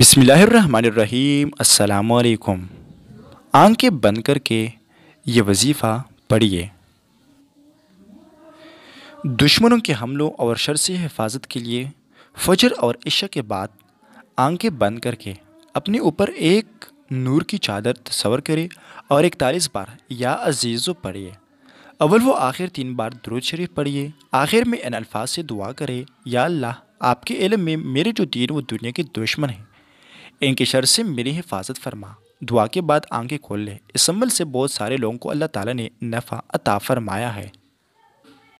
अस्सलाम अल्लाम आंखें बंद करके ये वजीफ़ा पढ़िए दुश्मनों के हमलों और शर से हिफाजत के लिए फजर और इशा के बाद आंखें बंद करके अपने ऊपर एक नूर की चादर तस्वर करें और इकतालीस बार या अजीज़ पढ़िए अव्वल व आखिर तीन बार दरुद शरीफ पढ़िए आखिर में इन अल्फाज से दुआ करें या अल्लाह आपके इलम में मेरे जो दीन व दुनिया के दुश्मन हैं इनकी शर से मेरी हिफाजत फरमा दुआ के बाद आंखें खोल ले इस अमल से बहुत सारे लोगों को अल्लाह ताला ने नफ़ा अता फरमाया है